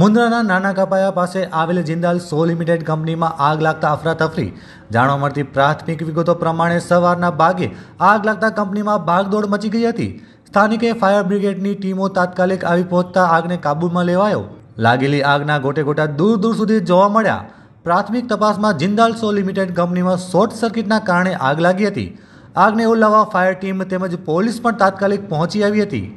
મુન્દ્રાના નાના કપાયા પાસે આવેલ જિંદાલ સો લિમિટેડ કંપનીમાં આગ લાગતા અફરાતફરી જાણવા મળતી પ્રાથમિક વિગતો પ્રમાણે સવારના ભાગે આગ લાગતા કંપનીમાં ભાગદોડ મચી ગઈ હતી સ્થાનિકે ફાયર બ્રિગેડની ટીમો તાત્કાલિક આવી પહોંચતા આગને કાબૂમાં લેવાયો લાગેલી આગના ગોટે ગોટા દૂર દૂર સુધી જોવા મળ્યા પ્રાથમિક તપાસમાં જિંદાલ સો લિમિટેડ કંપનીમાં શોર્ટ સર્કિટના કારણે આગ લાગી હતી આગને ઓલાવવા ફાયર ટીમ તેમજ પોલીસ પણ તાત્કાલિક પહોંચી આવી હતી